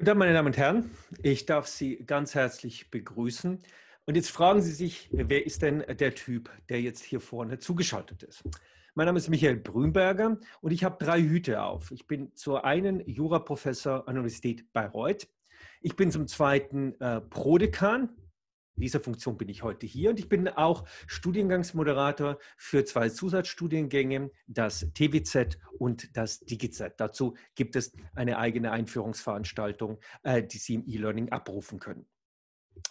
Guten Tag, meine Damen und Herren. Ich darf Sie ganz herzlich begrüßen. Und jetzt fragen Sie sich, wer ist denn der Typ, der jetzt hier vorne zugeschaltet ist? Mein Name ist Michael Brünberger und ich habe drei Hüte auf. Ich bin zur einen Juraprofessor an der Universität Bayreuth. Ich bin zum zweiten äh, Prodekan dieser Funktion bin ich heute hier und ich bin auch Studiengangsmoderator für zwei Zusatzstudiengänge, das TWZ und das DigiZ. Dazu gibt es eine eigene Einführungsveranstaltung, äh, die Sie im E-Learning abrufen können.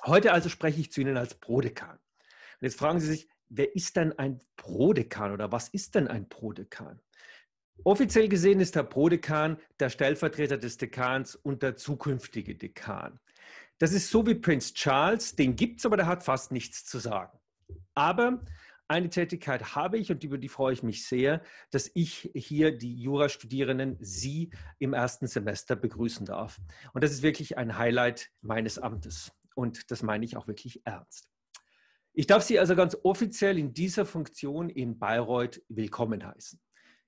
Heute also spreche ich zu Ihnen als Prodekan. Und jetzt fragen Sie sich, wer ist denn ein Prodekan oder was ist denn ein Prodekan? Offiziell gesehen ist der Prodekan der Stellvertreter des Dekans und der zukünftige Dekan. Das ist so wie Prinz Charles, den gibt es, aber der hat fast nichts zu sagen. Aber eine Tätigkeit habe ich und über die freue ich mich sehr, dass ich hier die Jurastudierenden, Sie im ersten Semester begrüßen darf. Und das ist wirklich ein Highlight meines Amtes. Und das meine ich auch wirklich ernst. Ich darf Sie also ganz offiziell in dieser Funktion in Bayreuth willkommen heißen.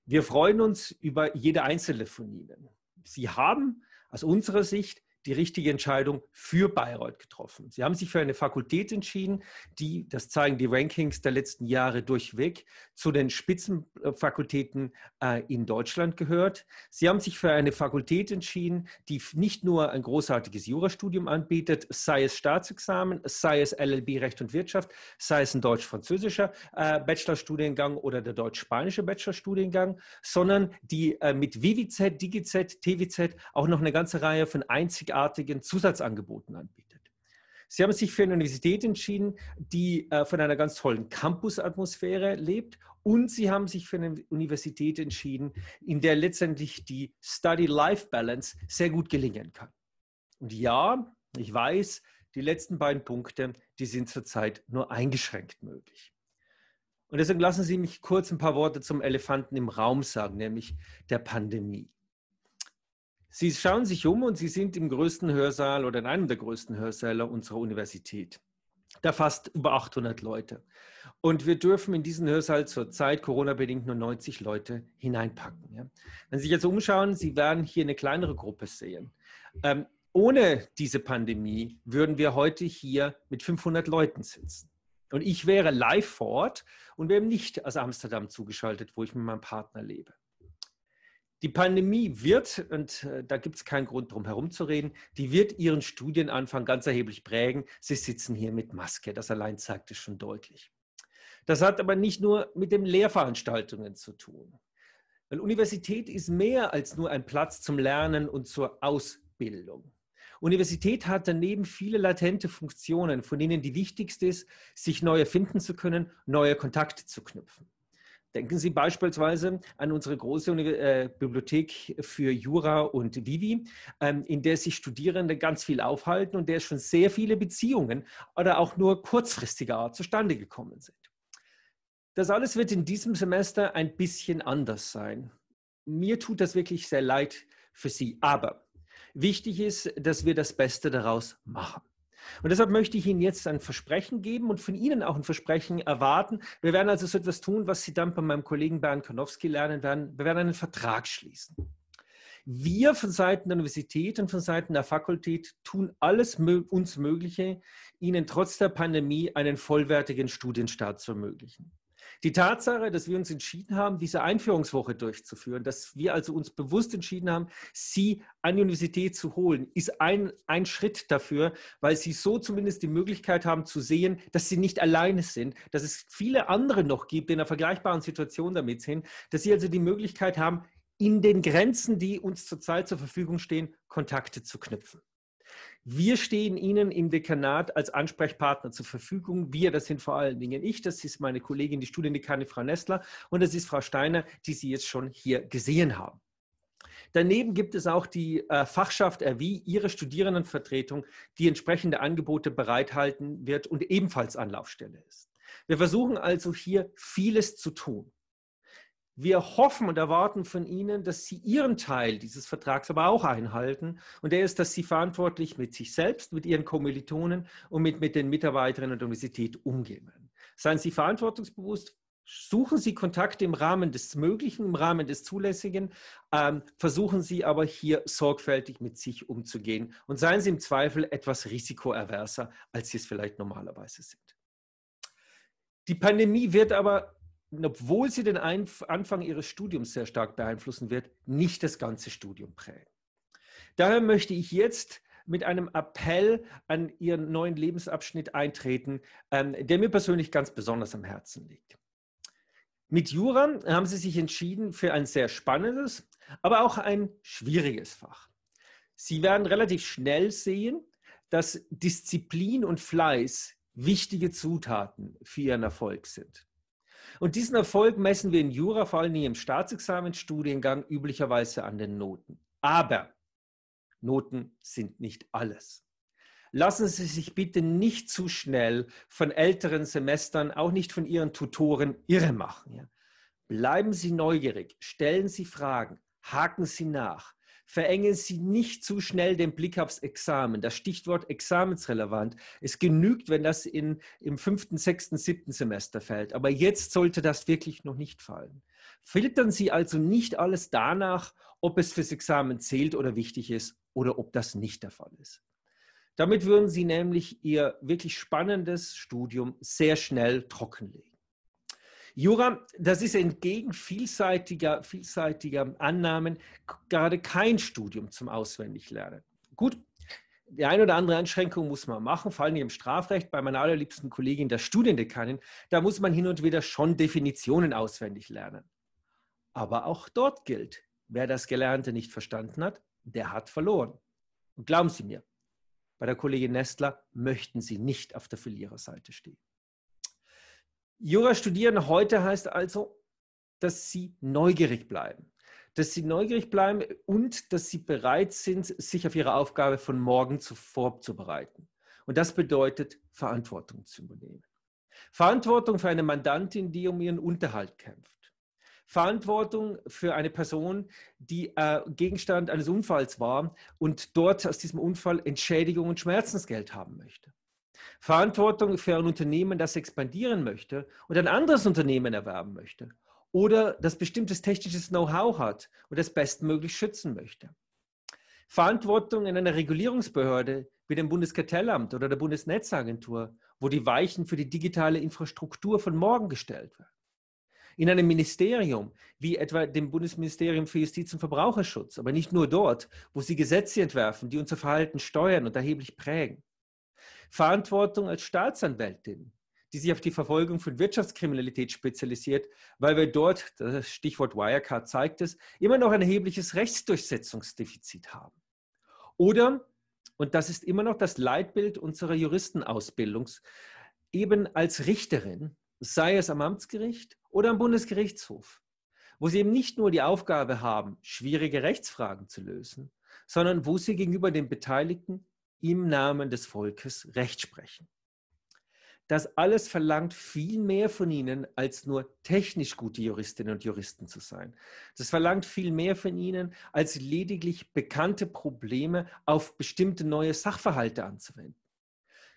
Wir freuen uns über jede einzelne von Ihnen. Sie haben aus unserer Sicht die richtige Entscheidung für Bayreuth getroffen. Sie haben sich für eine Fakultät entschieden, die, das zeigen die Rankings der letzten Jahre durchweg, zu den Spitzenfakultäten äh, in Deutschland gehört. Sie haben sich für eine Fakultät entschieden, die nicht nur ein großartiges Jurastudium anbietet, sei es Staatsexamen, sei es LLB Recht und Wirtschaft, sei es ein deutsch-französischer äh, Bachelorstudiengang oder der deutsch-spanische Bachelorstudiengang, sondern die äh, mit WWZ, DigiZ, TVZ auch noch eine ganze Reihe von einzigartigen einzigartigen Zusatzangeboten anbietet. Sie haben sich für eine Universität entschieden, die äh, von einer ganz tollen Campus-Atmosphäre lebt. Und Sie haben sich für eine Universität entschieden, in der letztendlich die Study-Life-Balance sehr gut gelingen kann. Und ja, ich weiß, die letzten beiden Punkte, die sind zurzeit nur eingeschränkt möglich. Und deswegen lassen Sie mich kurz ein paar Worte zum Elefanten im Raum sagen, nämlich der Pandemie. Sie schauen sich um und Sie sind im größten Hörsaal oder in einem der größten Hörsäle unserer Universität. Da fast über 800 Leute. Und wir dürfen in diesen Hörsaal zurzeit Corona-bedingt nur 90 Leute hineinpacken. Ja. Wenn Sie sich jetzt umschauen, Sie werden hier eine kleinere Gruppe sehen. Ähm, ohne diese Pandemie würden wir heute hier mit 500 Leuten sitzen. Und ich wäre live vor Ort und wäre nicht aus Amsterdam zugeschaltet, wo ich mit meinem Partner lebe. Die Pandemie wird, und äh, da gibt es keinen Grund drum herumzureden, die wird ihren Studienanfang ganz erheblich prägen. Sie sitzen hier mit Maske, das allein zeigt es schon deutlich. Das hat aber nicht nur mit den Lehrveranstaltungen zu tun. Weil Universität ist mehr als nur ein Platz zum Lernen und zur Ausbildung. Universität hat daneben viele latente Funktionen, von denen die wichtigste ist, sich neu erfinden zu können, neue Kontakte zu knüpfen. Denken Sie beispielsweise an unsere große äh, Bibliothek für Jura und Vivi, ähm, in der sich Studierende ganz viel aufhalten und der schon sehr viele Beziehungen oder auch nur kurzfristiger Art zustande gekommen sind. Das alles wird in diesem Semester ein bisschen anders sein. Mir tut das wirklich sehr leid für Sie, aber wichtig ist, dass wir das Beste daraus machen. Und deshalb möchte ich Ihnen jetzt ein Versprechen geben und von Ihnen auch ein Versprechen erwarten. Wir werden also so etwas tun, was Sie dann bei meinem Kollegen Bernd Konowski lernen werden. Wir werden einen Vertrag schließen. Wir von Seiten der Universität und von Seiten der Fakultät tun alles uns Mögliche, Ihnen trotz der Pandemie einen vollwertigen Studienstart zu ermöglichen. Die Tatsache, dass wir uns entschieden haben, diese Einführungswoche durchzuführen, dass wir also uns bewusst entschieden haben, sie an die Universität zu holen, ist ein, ein Schritt dafür, weil sie so zumindest die Möglichkeit haben zu sehen, dass sie nicht alleine sind, dass es viele andere noch gibt, die in einer vergleichbaren Situation damit sind, dass sie also die Möglichkeit haben, in den Grenzen, die uns zurzeit zur Verfügung stehen, Kontakte zu knüpfen. Wir stehen Ihnen im Dekanat als Ansprechpartner zur Verfügung. Wir, das sind vor allen Dingen ich, das ist meine Kollegin, die Studiendekanin Frau Nestler und das ist Frau Steiner, die Sie jetzt schon hier gesehen haben. Daneben gibt es auch die äh, Fachschaft RWI, ihre Studierendenvertretung, die entsprechende Angebote bereithalten wird und ebenfalls Anlaufstelle ist. Wir versuchen also hier vieles zu tun wir hoffen und erwarten von Ihnen, dass Sie Ihren Teil dieses Vertrags aber auch einhalten. Und der ist, dass Sie verantwortlich mit sich selbst, mit Ihren Kommilitonen und mit, mit den Mitarbeiterinnen der Universität umgehen. Seien Sie verantwortungsbewusst, suchen Sie Kontakte im Rahmen des Möglichen, im Rahmen des Zulässigen, ähm, versuchen Sie aber hier sorgfältig mit sich umzugehen und seien Sie im Zweifel etwas risikoaverser, als Sie es vielleicht normalerweise sind. Die Pandemie wird aber obwohl sie den Einf Anfang ihres Studiums sehr stark beeinflussen wird, nicht das ganze Studium prägen. Daher möchte ich jetzt mit einem Appell an ihren neuen Lebensabschnitt eintreten, ähm, der mir persönlich ganz besonders am Herzen liegt. Mit Jura haben sie sich entschieden für ein sehr spannendes, aber auch ein schwieriges Fach. Sie werden relativ schnell sehen, dass Disziplin und Fleiß wichtige Zutaten für ihren Erfolg sind. Und diesen Erfolg messen wir in Jura, vor allem im Staatsexamensstudiengang, üblicherweise an den Noten. Aber Noten sind nicht alles. Lassen Sie sich bitte nicht zu schnell von älteren Semestern, auch nicht von Ihren Tutoren, irre machen. Bleiben Sie neugierig, stellen Sie Fragen, haken Sie nach verengen Sie nicht zu schnell den Blick aufs Examen. Das Stichwort examensrelevant. Es genügt, wenn das in, im fünften, sechsten, siebten Semester fällt. Aber jetzt sollte das wirklich noch nicht fallen. Filtern Sie also nicht alles danach, ob es fürs Examen zählt oder wichtig ist oder ob das nicht der Fall ist. Damit würden Sie nämlich Ihr wirklich spannendes Studium sehr schnell trockenlegen. Jura, das ist entgegen vielseitiger, vielseitiger Annahmen gerade kein Studium zum Auswendiglernen. Gut, die eine oder andere Einschränkung muss man machen, vor allem im Strafrecht. Bei meiner allerliebsten Kollegin, der Studiendekanin, da muss man hin und wieder schon Definitionen auswendig lernen. Aber auch dort gilt, wer das Gelernte nicht verstanden hat, der hat verloren. Und glauben Sie mir, bei der Kollegin Nestler möchten Sie nicht auf der Verliererseite stehen. Jura studieren heute heißt also, dass sie neugierig bleiben. Dass sie neugierig bleiben und dass sie bereit sind, sich auf ihre Aufgabe von morgen vorzubereiten. Und das bedeutet, Verantwortung zu übernehmen. Verantwortung für eine Mandantin, die um ihren Unterhalt kämpft. Verantwortung für eine Person, die äh, Gegenstand eines Unfalls war und dort aus diesem Unfall Entschädigung und Schmerzensgeld haben möchte. Verantwortung für ein Unternehmen, das expandieren möchte und ein anderes Unternehmen erwerben möchte oder das bestimmtes technisches Know-how hat und es bestmöglich schützen möchte. Verantwortung in einer Regulierungsbehörde wie dem Bundeskartellamt oder der Bundesnetzagentur, wo die Weichen für die digitale Infrastruktur von morgen gestellt werden. In einem Ministerium wie etwa dem Bundesministerium für Justiz und Verbraucherschutz, aber nicht nur dort, wo sie Gesetze entwerfen, die unser Verhalten steuern und erheblich prägen. Verantwortung als Staatsanwältin, die sich auf die Verfolgung von Wirtschaftskriminalität spezialisiert, weil wir dort, das Stichwort Wirecard zeigt es, immer noch ein erhebliches Rechtsdurchsetzungsdefizit haben. Oder, und das ist immer noch das Leitbild unserer Juristenausbildung, eben als Richterin, sei es am Amtsgericht oder am Bundesgerichtshof, wo sie eben nicht nur die Aufgabe haben, schwierige Rechtsfragen zu lösen, sondern wo sie gegenüber den Beteiligten im Namen des Volkes Recht sprechen. Das alles verlangt viel mehr von ihnen, als nur technisch gute Juristinnen und Juristen zu sein. Das verlangt viel mehr von ihnen, als lediglich bekannte Probleme auf bestimmte neue Sachverhalte anzuwenden.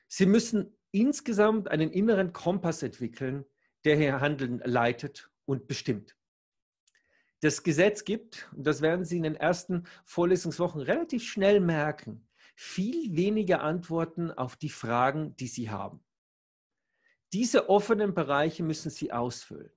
Sie müssen insgesamt einen inneren Kompass entwickeln, der ihr Handeln leitet und bestimmt. Das Gesetz gibt, und das werden Sie in den ersten Vorlesungswochen relativ schnell merken, viel weniger Antworten auf die Fragen, die Sie haben. Diese offenen Bereiche müssen Sie ausfüllen.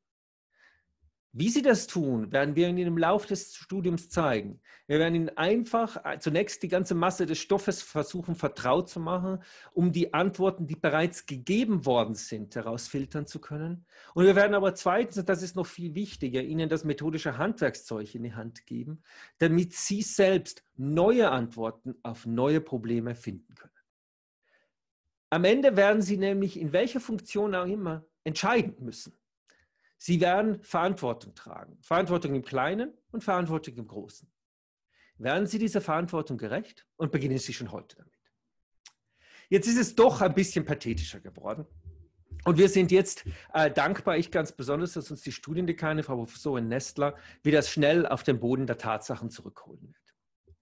Wie sie das tun, werden wir Ihnen im Laufe des Studiums zeigen. Wir werden Ihnen einfach äh, zunächst die ganze Masse des Stoffes versuchen vertraut zu machen, um die Antworten, die bereits gegeben worden sind, herausfiltern zu können. Und wir werden aber zweitens, und das ist noch viel wichtiger, Ihnen das methodische Handwerkszeug in die Hand geben, damit Sie selbst neue Antworten auf neue Probleme finden können. Am Ende werden Sie nämlich in welcher Funktion auch immer entscheiden müssen. Sie werden Verantwortung tragen. Verantwortung im Kleinen und Verantwortung im Großen. Werden Sie dieser Verantwortung gerecht und beginnen Sie schon heute damit. Jetzt ist es doch ein bisschen pathetischer geworden. Und wir sind jetzt äh, dankbar, ich ganz besonders, dass uns die Studiendekane, Frau Professorin Nestler, wieder schnell auf den Boden der Tatsachen zurückholen wird.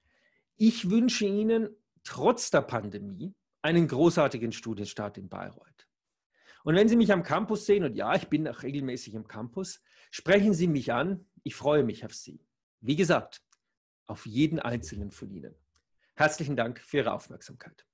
Ich wünsche Ihnen trotz der Pandemie einen großartigen Studienstart in Bayreuth. Und wenn Sie mich am Campus sehen, und ja, ich bin auch regelmäßig am Campus, sprechen Sie mich an. Ich freue mich auf Sie. Wie gesagt, auf jeden einzelnen von Ihnen. Herzlichen Dank für Ihre Aufmerksamkeit.